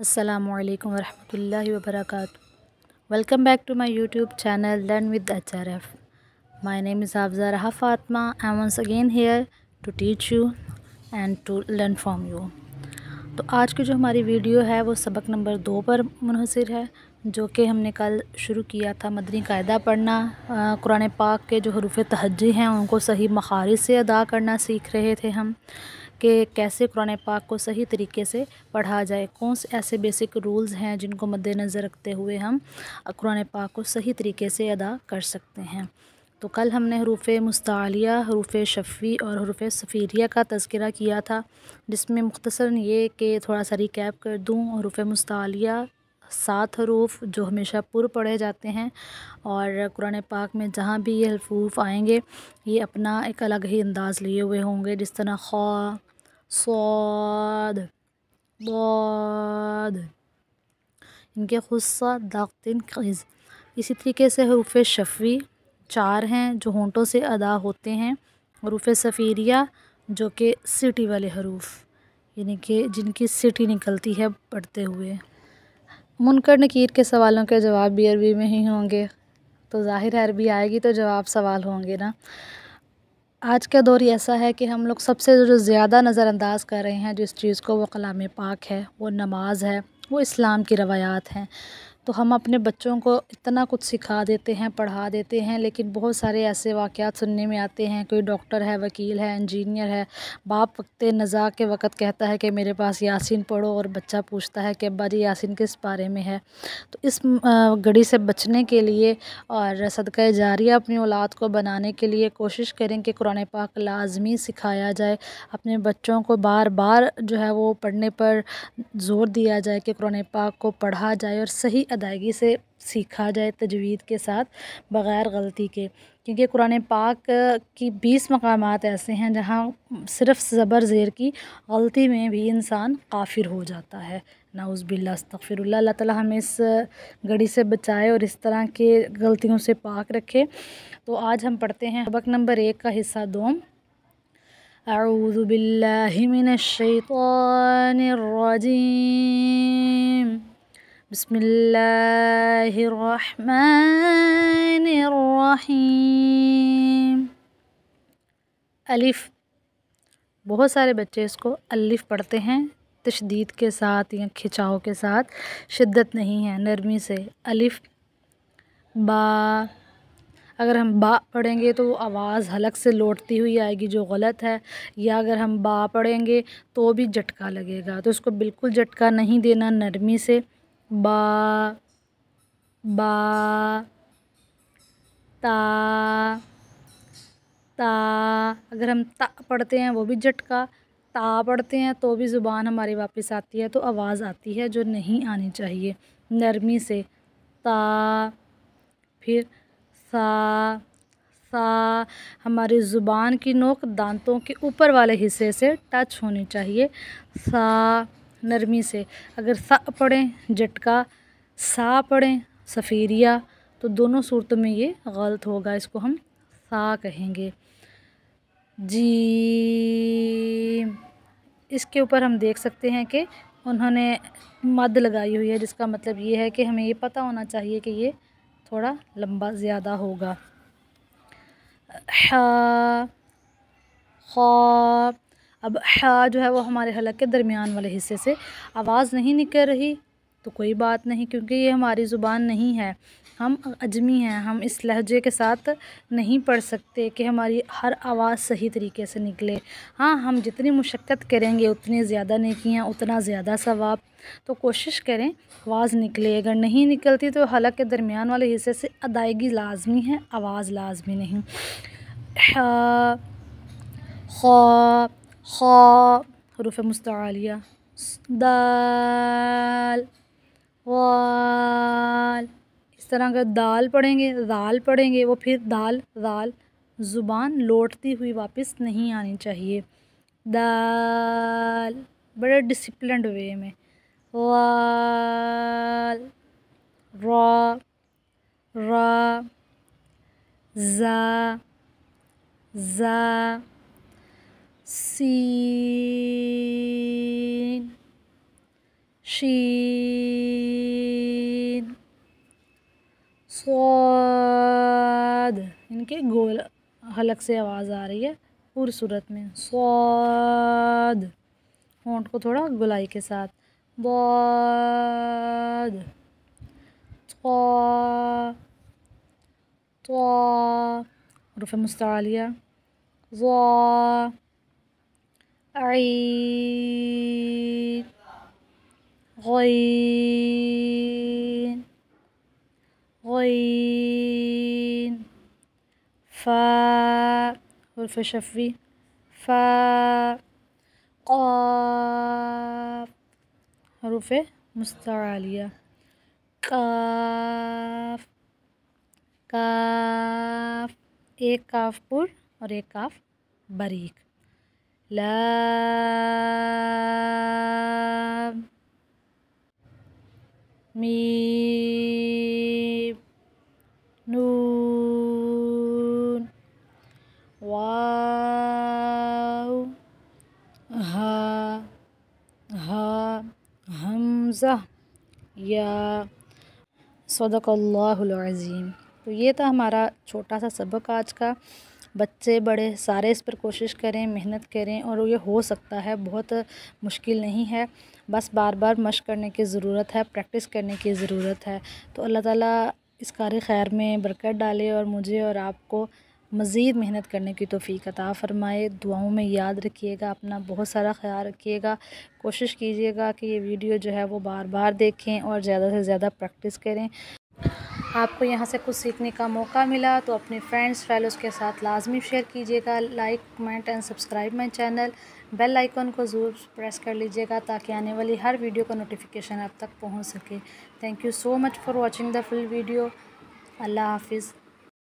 असलकम वरहल वरहमतुल्लाहि welcome back to my YouTube channel learn with H F my name is Hafza Raha Fatima I am once again here to teach you and to learn from you तो आज की जो हमारी video है वो सबक नंबर दो पर मुनहसर है जो कि हमने कल शुरू किया था मदनी कायदा पढ़ना कुरान पाक के जो हरूफ तहजी हैं उनको सही मखारज से अदा करना सीख रहे थे हम कि कैसे कुरान पाक को सही तरीके से पढ़ा जाए कौन से ऐसे बेसिक रूल्स हैं जिनको मद्देनज़र रखते हुए हम कुरान पाक को सही तरीके से अदा कर सकते हैं तो कल हमने हरूफ मुस्तालिया हरूफ शफ़ी और हरूफ सफ़ीरिया का तस्करा किया था जिसमें मुख्तसर ये कि थोड़ा सा रिकैप कर दूँ हरूफ मुस्तालिया सात हरूफ जो हमेशा पुर पढ़े जाते हैं और कुरान पाक में जहाँ भी ये हलफूफ आएंगे ये अपना एक अलग ही अंदाज़ लिए हुए होंगे जिस तरह ख्वा صاد ضاد इनके गुस्सा दाखिन खज इसी तरीके से हरूफ शफी चार हैं जो होंटों से अदा होते हैं हरूफ सफ़ीरिया जो कि सिटी वाले हरूफ यानी कि जिनकी सिटी निकलती है पढ़ते हुए मुनकर नकीर के सवालों के जवाब भी अरबी में ही होंगे तो ज़ाहिर है अरबी आएगी तो जवाब सवाल होंगे ना आज का दौर ऐसा है कि हम लोग सबसे जो ज़्यादा नज़रअंदाज कर रहे हैं जिस चीज़ को वो कलाम पाक है वो नमाज़ है वो इस्लाम की रवायात हैं तो हम अपने बच्चों को इतना कुछ सिखा देते हैं पढ़ा देते हैं लेकिन बहुत सारे ऐसे वाक़ सुनने में आते हैं कोई डॉक्टर है वकील है इंजीनियर है बाप वक्त नज़ा के वक़्त कहता है कि मेरे पास यासिन पढ़ो और बच्चा पूछता है कि अब्बा जी यासिन किस बारे में है तो इस घड़ी से बचने के लिए और सदक़ जारिया अपनी औलाद को बनाने के लिए कोशिश करें कि कुरान पाक लाजमी सिखाया जाए अपने बच्चों को बार बार जो है वो पढ़ने पर ज़ोर दिया जाए कि कुरान पाक को पढ़ा जाए और सही अदायगी से सीखा जाए तजवीद के साथ बग़ैर गलती के क्योंकि कुरान पाक की बीस मकाम ऐसे हैं जहाँ सिर्फ ज़बर ज़ेर की गलती में भी इंसान काफिर हो जाता है नाउज़बिल्ला तफ़िर अल्लाह ताली हमें इस घड़ी से बचाए और इस तरह के गलतियों से पाक रखे तो आज हम पढ़ते हैं सबक नंबर एक का हिस्सा दोम الرجيم. بسم الله الرحمن الرحيم अलिफ बहुत सारे बच्चे इसको अलिफ पढ़ते हैं तशदीद के साथ या खिंचाव के साथ शिद्दत नहीं है नरमी से अलिफ बा अगर हम बा पढ़ेंगे तो आवाज़ हलक से लौटती हुई आएगी जो गलत है या अगर हम बा पढ़ेंगे तो भी झटका लगेगा तो इसको बिल्कुल झटका नहीं देना नरमी से बा बा ता ता अगर हम ता पढ़ते हैं वो भी झटका ता पढ़ते हैं तो भी ज़ुबान हमारी वापस आती है तो आवाज़ आती है जो नहीं आनी चाहिए नरमी से ता फिर सा सा हमारी ज़ुबान की नोक दांतों के ऊपर वाले हिस्से से टच होनी चाहिए सा नरमी से अगर सा पढ़ें झटका सा पढ़ें सफ़ेरिया तो दोनों सूरतों में ये गलत होगा इसको हम सा कहेंगे जी इसके ऊपर हम देख सकते हैं कि उन्होंने मद लगाई हुई है जिसका मतलब ये है कि हमें ये पता होना चाहिए कि ये थोड़ा लंबा ज़्यादा होगा हा खा अब हा जो है वो हमारे हलक के दरमियान वाले हिस्से से आवाज़ नहीं निकल रही तो कोई बात नहीं क्योंकि ये हमारी ज़ुबान नहीं है हम अजमी हैं हम इस लहजे के साथ नहीं पढ़ सकते कि हमारी हर आवाज़ सही तरीके से निकले हाँ हम जितनी मशक्क़त करेंगे उतनी ज़्यादा नेकियाँ उतना ज़्यादा सवाब तो कोशिश करें आवाज़ निकले अगर नहीं निकलती तो हलक के दरमियान वाले हिस्से से अदायगी लाजमी है आवाज़ लाजमी नहीं खा खा हरूफ मुस्तालिया दाल वाल इस तरह अगर दाल पढ़ेंगे दाल पढ़ेंगे वो फिर दाल दाल ज़ुबान लौटती हुई वापस नहीं आनी चाहिए दाल बड़े डिसिप्लिन वे में वाल रा ra जा सीन शीन स्वाद इनके गोल हलक से आवाज़ आ रही है पूरी सूरत में स्वाद होंठ को थोड़ा गुलाई के साथ बौद तो रुफ मुस्तालिया वाह عين غين غين فا والفا شفي فا قاف حروفه إيه؟ مستعالية كاف كاف قاف إيه ایک کاف پور اور ایک کاف بریک लाम मीम नून वाव हा हा हमज़ा या सदक़ल्लाज़ीम तो ये था हमारा छोटा सा सबक आज का बच्चे बड़े सारे इस पर कोशिश करें मेहनत करें और ये हो सकता है बहुत मुश्किल नहीं है बस बार बार मश करने की ज़रूरत है प्रैक्टिस करने की ज़रूरत है तो अल्लाह ताला इस कार खैर में बरकत डाले और मुझे और आपको मज़ीद मेहनत करने की तोफ़ी अता फ़रमाए दुआओं में याद रखिएगा अपना बहुत सारा ख्याल रखिएगा कोशिश कीजिएगा कि ये वीडियो जो है वो बार बार देखें और ज़्यादा से ज़्यादा प्रैक्टिस करें आपको यहाँ से कुछ सीखने का मौका मिला तो अपने फ्रेंड्स फैलोज़ के साथ लाजमी शेयर कीजिएगा like comment and subscribe my channel bell icon को ज़रूर प्रेस कर लीजिएगा ताकि आने वाली हर वीडियो का नोटिफिकेशन आप तक पहुँच सके thank you so much for watching the full video अल्लाह हाफिज़